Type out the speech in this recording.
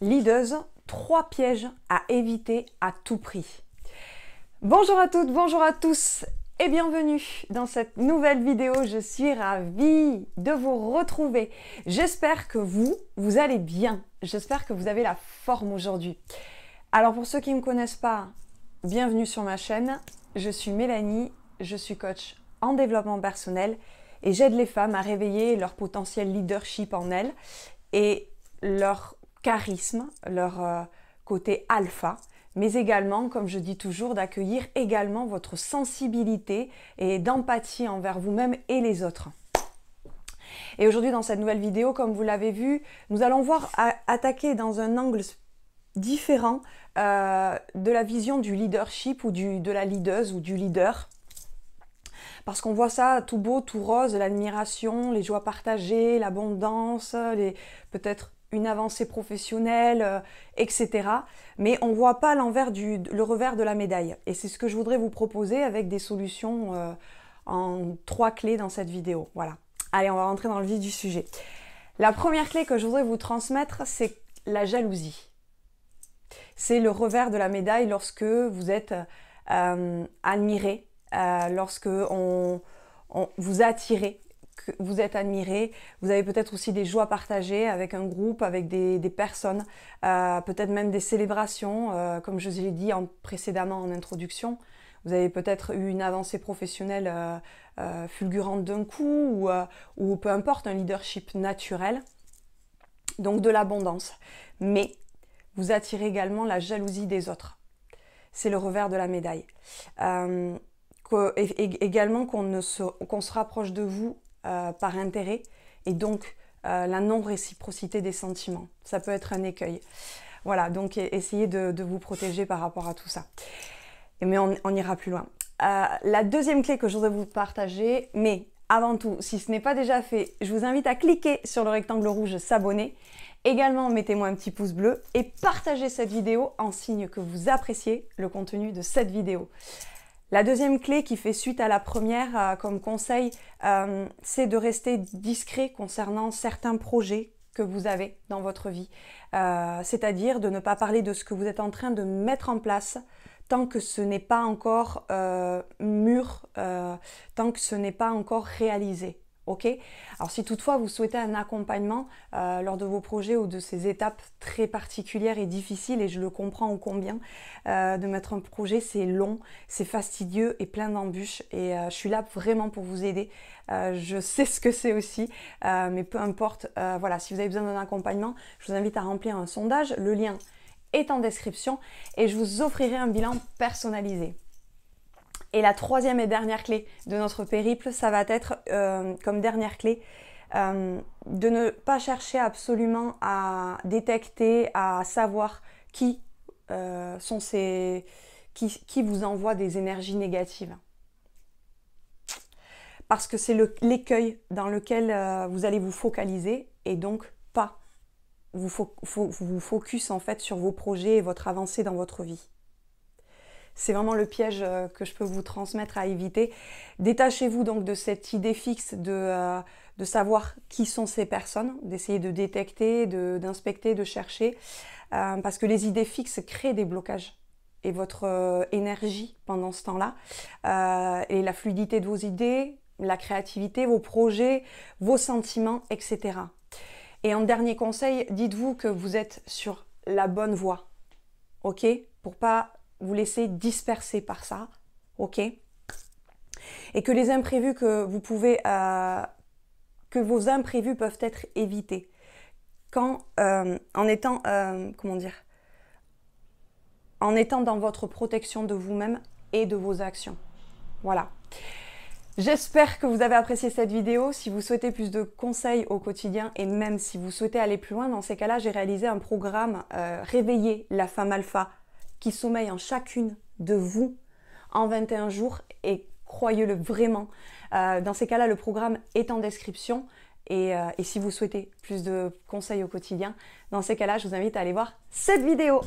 leaders, trois pièges à éviter à tout prix. Bonjour à toutes, bonjour à tous et bienvenue dans cette nouvelle vidéo. Je suis ravie de vous retrouver. J'espère que vous, vous allez bien. J'espère que vous avez la forme aujourd'hui. Alors pour ceux qui ne me connaissent pas, bienvenue sur ma chaîne. Je suis Mélanie, je suis coach en développement personnel et j'aide les femmes à réveiller leur potentiel leadership en elles et leur charisme, leur euh, côté alpha, mais également, comme je dis toujours, d'accueillir également votre sensibilité et d'empathie envers vous-même et les autres. Et aujourd'hui, dans cette nouvelle vidéo, comme vous l'avez vu, nous allons voir attaquer dans un angle différent euh, de la vision du leadership ou du, de la leaduse ou du leader. Parce qu'on voit ça tout beau, tout rose, l'admiration, les joies partagées, l'abondance, les peut-être avancée professionnelle, euh, etc. Mais on voit pas l'envers du, le revers de la médaille. Et c'est ce que je voudrais vous proposer avec des solutions euh, en trois clés dans cette vidéo. Voilà. Allez, on va rentrer dans le vif du sujet. La première clé que je voudrais vous transmettre, c'est la jalousie. C'est le revers de la médaille lorsque vous êtes euh, admiré, lorsque on, on vous attirez que vous êtes admiré. Vous avez peut-être aussi des joies partagées avec un groupe, avec des, personnes, euh, peut-être même des célébrations, euh, comme je vous l'ai dit précédemment en introduction. Vous avez peut-être eu une avancée professionnelle euh, fulgurante d'un coup, ou, peu importe, un leadership naturel. Donc de l'abondance. Mais vous attirez également la jalousie des autres. C'est le revers de la médaille. également qu'on se rapproche de vous euh, par intérêt et donc euh, la non-réciprocité des sentiments. Ça peut être un écueil. Voilà, donc e-, essayez de, vous protéger par rapport à tout ça. mais on, ira plus loin. Euh, la deuxième clé que je voudrais vous partager, mais avant tout, si ce n'est pas déjà fait, je vous invite à cliquer sur le rectangle rouge s'abonner. Également, mettez-moi un petit pouce bleu et partagez cette vidéo en signe que vous appréciez le contenu de cette vidéo. La deuxième clé qui fait suite à la première euh, comme conseil, euh, c'est de rester discret concernant certains projets que vous avez dans votre vie. Euh, c'est-à-dire de ne pas parler de ce que vous êtes en train de mettre en place tant que ce n'est pas encore mûr, tant que ce n'est pas encore réalisé. Ok Alors si toutefois vous souhaitez un accompagnement euh, lors de vos projets ou de ces étapes très particulières et difficiles, et je le comprends au combien, euh, de mettre un projet, c'est long, c'est fastidieux et plein d'embûches. Et euh, je suis là vraiment pour vous aider. je sais ce que c'est aussi, mais peu importe. voilà, si vous avez besoin d'un accompagnement, je vous invite à remplir un sondage. Le lien est en description et je vous offrirai un bilan personnalisé. Et la troisième et dernière clé de notre périple, ça va être euh, comme dernière clé euh, de ne pas chercher absolument à détecter, à savoir qui euh, sont ces qui, vous envoie des énergies négatives. Parce que c'est l'écueil dans lequel vous allez vous focaliser et donc pas vous, vous, vous focus en fait sur vos projets et votre avancée dans votre vie. C'est vraiment le piège euh, que je peux vous transmettre à éviter. Détachez-vous donc de cette idée fixe de, euh, de savoir qui sont ces personnes, d'essayer de détecter, d'inspecter, de, chercher, euh, parce que les idées fixes créent des blocages et votre énergie pendant ce temps-là, et la fluidité de vos idées, la créativité, vos projets, vos sentiments, etc. Et en dernier conseil, dites-vous que vous êtes sur la bonne voie, ok Pour pas vous laisser disperser par ça, ok Et que les imprévus que vous pouvez, euh, que vos imprévus peuvent être évités. Quand, euh, en étant, euh, comment dire, en étant dans votre protection de vous-même et de vos actions. Voilà. J'espère que vous avez apprécié cette vidéo. Si vous souhaitez plus de conseils au quotidien et même si vous souhaitez aller plus loin, dans ces cas-là, j'ai réalisé un programme Réveiller la femme alpha qui sommeille en chacune de vous en 21 jours et croyez-le vraiment. Euh, dans ces cas-là, le programme est en description. Euh, et si vous souhaitez plus de conseils au quotidien, dans ces cas-là, je vous invite à aller voir cette vidéo.